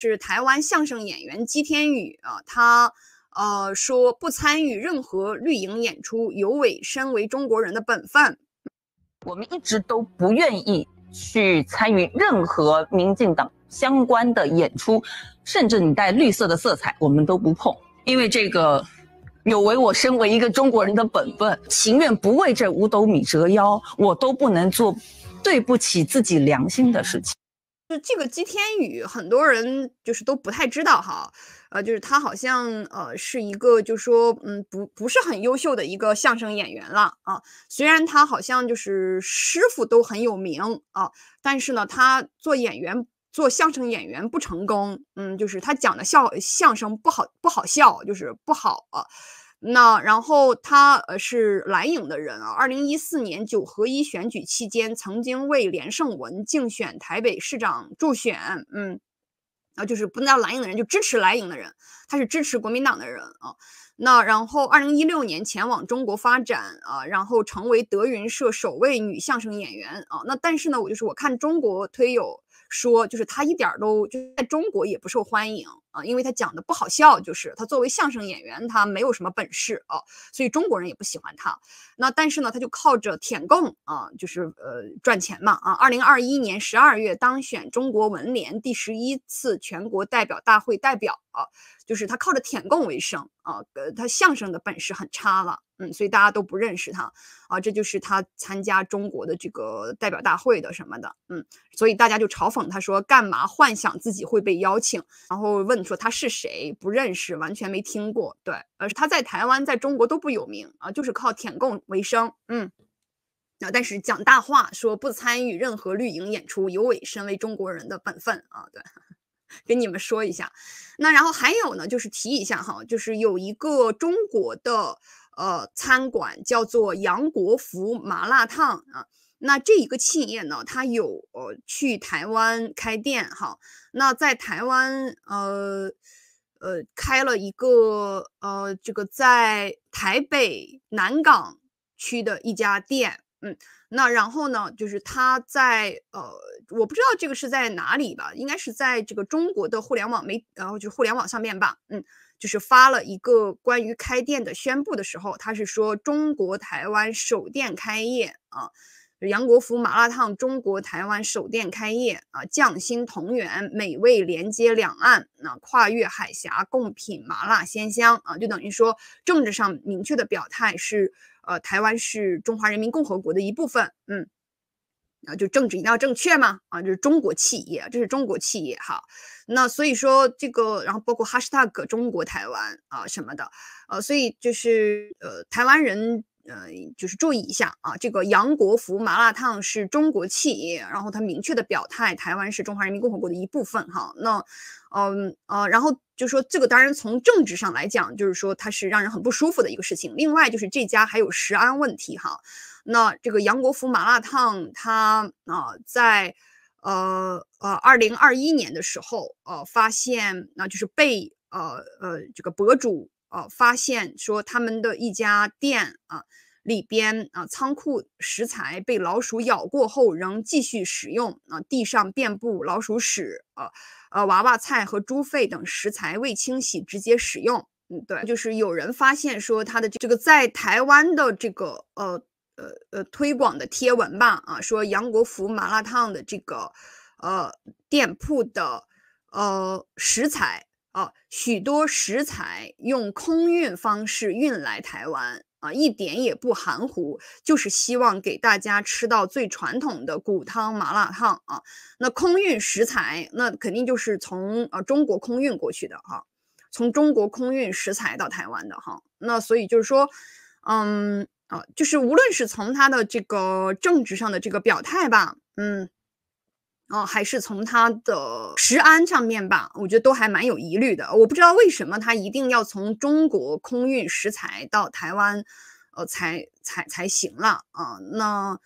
是台湾相声演员姬天宇啊，他呃说不参与任何绿营演出，有违身为中国人的本分。我们一直都不愿意去参与任何民进党相关的演出，甚至你带绿色的色彩，我们都不碰。因为这个有违我身为一个中国人的本分，情愿不为这五斗米折腰，我都不能做对不起自己良心的事情。就这个姬天宇，很多人就是都不太知道哈，呃，就是他好像呃是一个，就说，嗯，不不是很优秀的一个相声演员了啊。虽然他好像就是师傅都很有名啊，但是呢，他做演员做相声演员不成功，嗯，就是他讲的笑相声不好不好笑，就是不好。那然后他呃是蓝营的人啊，二零一四年九合一选举期间曾经为连胜文竞选台北市长助选，嗯，啊就是不叫蓝营的人就支持蓝营的人，他是支持国民党的人啊。那然后二零一六年前往中国发展啊，然后成为德云社首位女相声演员啊。那但是呢我就是我看中国推友。说就是他一点儿都就在中国也不受欢迎啊，因为他讲的不好笑，就是他作为相声演员他没有什么本事啊，所以中国人也不喜欢他。那但是呢，他就靠着舔供啊，就是呃赚钱嘛啊。二零二一年十二月当选中国文联第十一次全国代表大会代表啊，就是他靠着舔供为生啊，呃他相声的本事很差了。嗯，所以大家都不认识他，啊，这就是他参加中国的这个代表大会的什么的，嗯，所以大家就嘲讽他说干嘛幻想自己会被邀请，然后问说他是谁，不认识，完全没听过，对，是他在台湾在中国都不有名啊，就是靠舔供为生，嗯，啊！但是讲大话说不参与任何绿营演出，尤为身为中国人的本分啊，对，给 你们说一下，那然后还有呢，就是提一下哈，就是有一个中国的。呃，餐馆叫做杨国福麻辣烫啊。那这一个企业呢，它有呃去台湾开店，好，那在台湾呃呃开了一个呃这个在台北南港区的一家店，嗯，那然后呢，就是它在呃我不知道这个是在哪里吧，应该是在这个中国的互联网媒，然后就互联网上面吧，嗯。就是发了一个关于开店的宣布的时候，他是说中国台湾首店开业啊，杨国福麻辣烫中国台湾首店开业啊，匠心同源，美味连接两岸，那跨越海峡共品麻辣鲜香啊，就等于说政治上明确的表态是，呃，台湾是中华人民共和国的一部分，嗯。啊，就政治一定要正确嘛！啊，就是中国企业，这是中国企业哈。那所以说这个，然后包括哈 t a g 中国台湾啊什么的，呃，所以就是呃台湾人。呃，就是注意一下啊，这个杨国福麻辣烫是中国企业，然后他明确的表态，台湾是中华人民共和国的一部分，哈，那，嗯呃，然后就说这个当然从政治上来讲，就是说它是让人很不舒服的一个事情。另外就是这家还有食安问题，哈，那这个杨国福麻辣烫它啊在呃呃二零二一年的时候，呃发现那就是被呃呃这个博主。呃，发现说他们的一家店啊，里边啊，仓库食材被老鼠咬过后仍继续使用啊，地上遍布老鼠屎啊，呃，娃娃菜和猪肺等食材未清洗直接使用。嗯，对，就是有人发现说他的这个在台湾的这个呃呃呃推广的贴文吧，啊，说杨国福麻辣烫的这个呃店铺的呃食材。许多食材用空运方式运来台湾啊，一点也不含糊，就是希望给大家吃到最传统的骨汤麻辣烫啊。那空运食材，那肯定就是从呃中国空运过去的哈，从中国空运食材到台湾的哈。那所以就是说，嗯啊，就是无论是从他的这个政治上的这个表态吧，嗯。啊，还是从它的食安上面吧，我觉得都还蛮有疑虑的。我不知道为什么它一定要从中国空运食材到台湾，呃，才才才行了啊。那，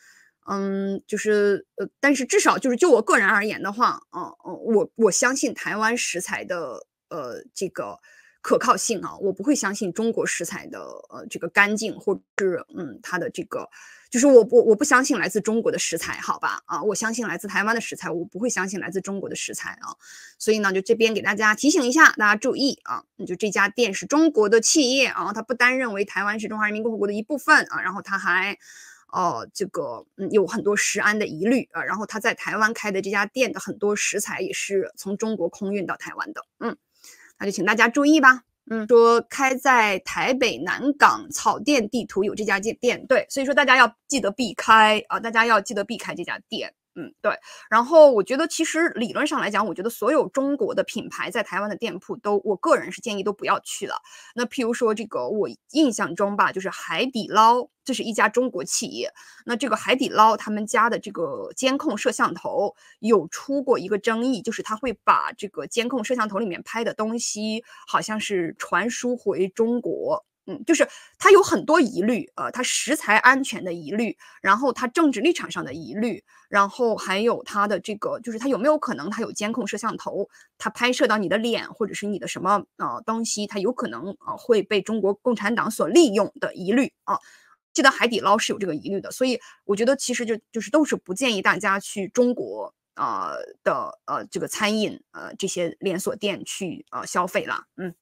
嗯，就是，呃，但是至少就是就我个人而言的话，嗯嗯，我我相信台湾食材的，呃，这个。可靠性啊，我不会相信中国食材的呃这个干净，或是嗯它的这个，就是我我我不相信来自中国的食材，好吧？啊，我相信来自台湾的食材，我不会相信来自中国的食材啊。所以呢，就这边给大家提醒一下，大家注意啊，就这家店是中国的企业啊，他不单认为台湾是中华人民共和国的一部分啊，然后他还哦，这个嗯有很多食安的疑虑啊，然后他在台湾开的这家店的很多食材也是从中国空运到台湾的，嗯。那就请大家注意吧。嗯，说开在台北南港草甸，地图有这家店。对，所以说大家要记得避开啊，大家要记得避开这家店。嗯，对。然后我觉得，其实理论上来讲，我觉得所有中国的品牌在台湾的店铺都，我个人是建议都不要去了。那譬如说，这个我印象中吧，就是海底捞，这是一家中国企业。那这个海底捞他们家的这个监控摄像头有出过一个争议，就是他会把这个监控摄像头里面拍的东西，好像是传输回中国。嗯，就是他有很多疑虑，呃，他食材安全的疑虑，然后他政治立场上的疑虑，然后还有他的这个，就是他有没有可能他有监控摄像头，他拍摄到你的脸或者是你的什么呃东西，他有可能呃会被中国共产党所利用的疑虑啊。记得海底捞是有这个疑虑的，所以我觉得其实就就是都是不建议大家去中国啊的呃这个餐饮呃这些连锁店去呃消费了，嗯。